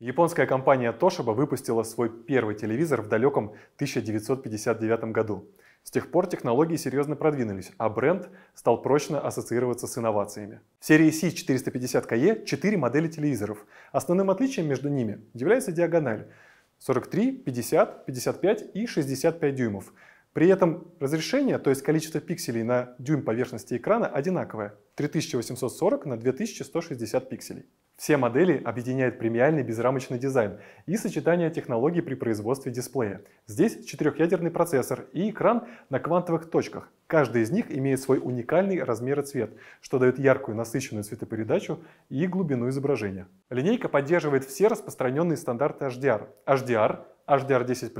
Японская компания Toshiba выпустила свой первый телевизор в далеком 1959 году. С тех пор технологии серьезно продвинулись, а бренд стал прочно ассоциироваться с инновациями. В серии C450KE 4 модели телевизоров. Основным отличием между ними является диагональ 43, 50, 55 и 65 дюймов. При этом разрешение, то есть количество пикселей на дюйм поверхности экрана, одинаковое 3840 на 2160 пикселей. Все модели объединяет премиальный безрамочный дизайн и сочетание технологий при производстве дисплея. Здесь четырехъядерный процессор и экран на квантовых точках. Каждый из них имеет свой уникальный размер и цвет, что дает яркую насыщенную цветопередачу и глубину изображения. Линейка поддерживает все распространенные стандарты HDR. HDR HDR10+,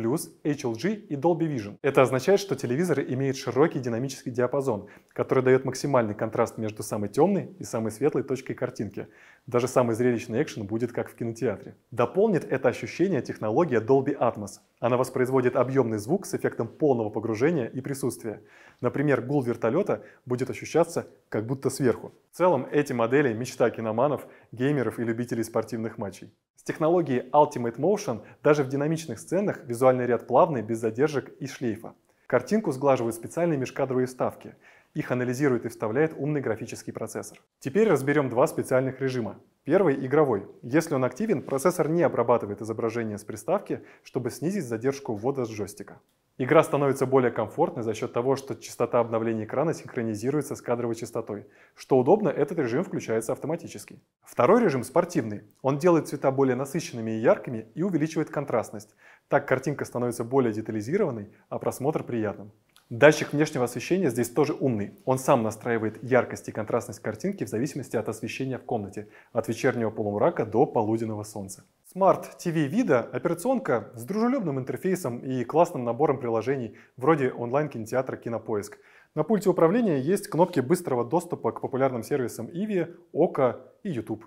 HLG и Dolby Vision. Это означает, что телевизоры имеют широкий динамический диапазон, который дает максимальный контраст между самой темной и самой светлой точкой картинки. Даже самый зрелищный экшен будет как в кинотеатре. Дополнит это ощущение технология Dolby Atmos. Она воспроизводит объемный звук с эффектом полного погружения и присутствия. Например, гул вертолета будет ощущаться как будто сверху. В целом, эти модели – мечта киноманов, геймеров и любителей спортивных матчей. С технологией Ultimate Motion даже в динамичных сценах визуальный ряд плавный, без задержек и шлейфа. Картинку сглаживают специальные межкадровые вставки. Их анализирует и вставляет умный графический процессор. Теперь разберем два специальных режима. Первый — игровой. Если он активен, процессор не обрабатывает изображение с приставки, чтобы снизить задержку ввода с джойстика. Игра становится более комфортной за счет того, что частота обновления экрана синхронизируется с кадровой частотой. Что удобно, этот режим включается автоматически. Второй режим спортивный. Он делает цвета более насыщенными и яркими и увеличивает контрастность. Так картинка становится более детализированной, а просмотр приятным. Датчик внешнего освещения здесь тоже умный. Он сам настраивает яркость и контрастность картинки в зависимости от освещения в комнате, от вечернего полумрака до полуденного солнца. Smart TV Vida операционка с дружелюбным интерфейсом и классным набором приложений, вроде онлайн-кинотеатра «Кинопоиск». На пульте управления есть кнопки быстрого доступа к популярным сервисам Иви, Ока и YouTube.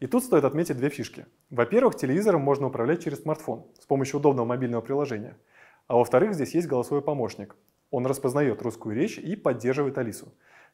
И тут стоит отметить две фишки. Во-первых, телевизором можно управлять через смартфон с помощью удобного мобильного приложения. А во-вторых, здесь есть голосовой помощник. Он распознает русскую речь и поддерживает Алису.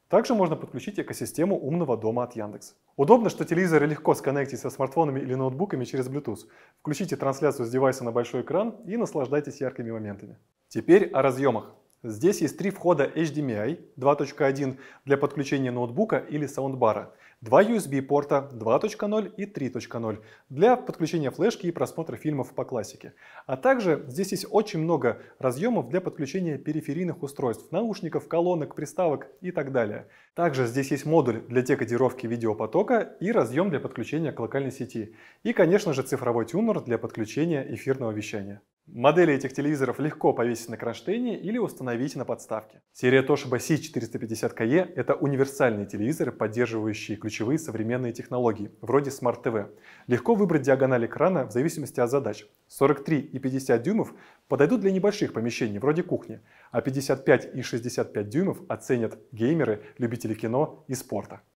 Также можно подключить экосистему умного дома от Яндекс. Удобно, что телевизоры легко сконнектить со смартфонами или ноутбуками через Bluetooth. Включите трансляцию с девайса на большой экран и наслаждайтесь яркими моментами. Теперь о разъемах. Здесь есть три входа HDMI 2.1 для подключения ноутбука или саундбара, два USB-порта 2.0 и 3.0 для подключения флешки и просмотра фильмов по классике. А также здесь есть очень много разъемов для подключения периферийных устройств, наушников, колонок, приставок и так далее. Также здесь есть модуль для декодировки видеопотока и разъем для подключения к локальной сети. И, конечно же, цифровой тюнер для подключения эфирного вещания. Модели этих телевизоров легко повесить на кронштейне или установить на подставке. Серия Toshiba C450KE – это универсальные телевизоры, поддерживающие ключевые современные технологии, вроде Smart TV. Легко выбрать диагональ экрана в зависимости от задач. 43 и 50 дюймов подойдут для небольших помещений, вроде кухни, а 55 и 65 дюймов оценят геймеры, любители кино и спорта.